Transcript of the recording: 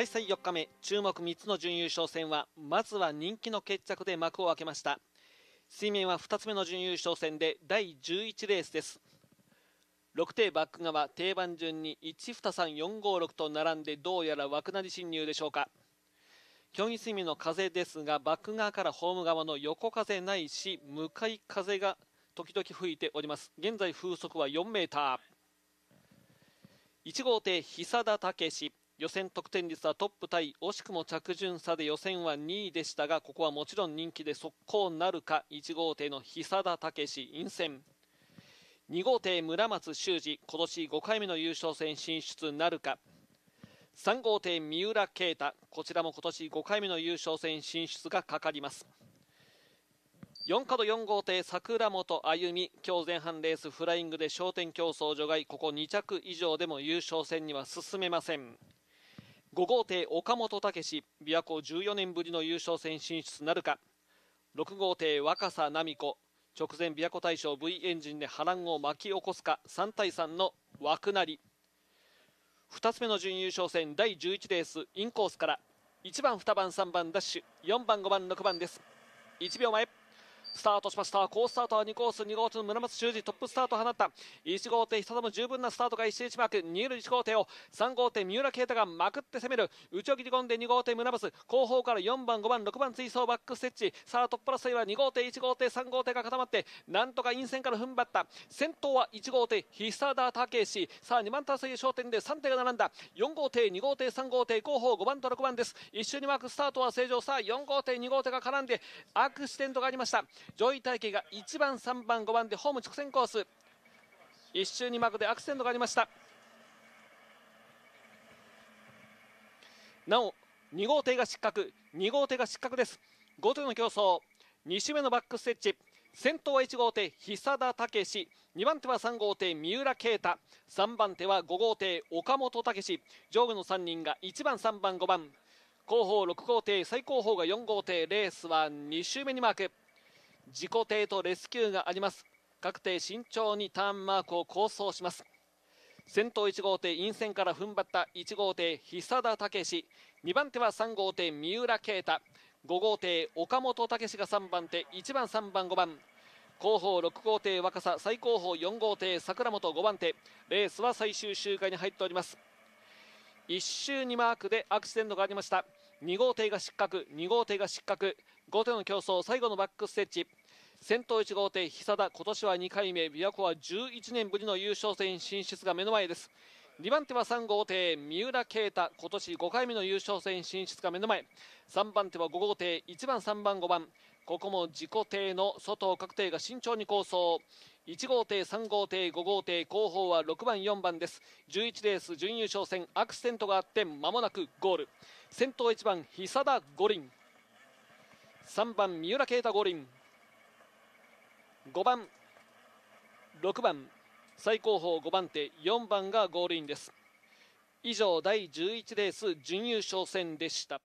開催4日目注目3つの準優勝戦はまずは人気の決着で幕を開けました水面は2つ目の準優勝戦で第11レースです6艇バック側定番順に123456と並んでどうやら枠なり侵入でしょうか競技水面の風ですがバック側からホーム側の横風ないし向かい風が時々吹いております現在風速は4メーター1号艇久田武史予選得点率はトップタイ惜しくも着順差で予選は2位でしたがここはもちろん人気で速攻なるか1号艇の久田武史陰線2号艇村松修司今年5回目の優勝戦進出なるか3号艇三浦啓太こちらも今年5回目の優勝戦進出がかかります4角4号艇桜本歩美今日前半レースフライングで焦点競争除外ここ2着以上でも優勝戦には進めません5号艇岡本武史琵琶湖14年ぶりの優勝戦進出なるか6号艇若狭奈美子直前琵琶湖大賞 V エンジンで波乱を巻き起こすか3対3の枠なり2つ目の準優勝戦第11レースインコースから1番2番3番ダッシュ4番5番6番です1秒前スタートしました好スタートは2コース2号艇の村松修司トップスタートを放った1号艇久田も十分なスタートが一1マーク2る1号艇を3号艇三浦啓太がまくって攻める内を切り込んで2号艇村松後方から4番5番6番追走バックステッチさあトップ争いは2号艇1号艇3号艇が固まってなんとか陰線から踏ん張った先頭は1号艇久田武史さあ2番手争い焦点で3手が並んだ4号艇2号艇3号艇後方5番と6番です一周にマークスタートは正常さあ4号艇2号艇が絡んでアクシデントがありました上位体系が1番3番5番でホーム直線コース1周2幕でアクセントがありましたなお2号艇が失格2号艇が失格です5手の競争2周目のバックステッチ先頭は1号艇久田武史2番手は3号艇三浦啓太3番手は5号艇岡本武史上部の3人が1番3番5番後方6号艇最後方が4号艇レースは2周目にマーク自己艇とレスキューがあります各艇慎重にターンマークを構想します先頭1号艇陰線から踏ん張った1号艇久田武史2番手は3号艇三浦啓太5号艇岡本武史が3番手1番3番5番後方6号艇若狭最後方4号艇桜本5番手レースは最終周回に入っております1周2マークでアクシデントがありました2号艇が失格2号艇が失格5手の競争最後のバックステッチ先頭1号艇久田今年は2回目琵琶湖は11年ぶりの優勝戦進出が目の前です2番手は3号艇三浦啓太今年5回目の優勝戦進出が目の前3番手は5号艇1番3番5番ここも自己艇の外を確定が慎重に構想1号艇3号艇5号艇後方は6番4番です11レース準優勝戦アクシデントがあって間もなくゴール先頭1番久田五輪3番三浦啓太五輪5番6番最高峰5番手4番がゴールインです以上第11レース準優勝戦でした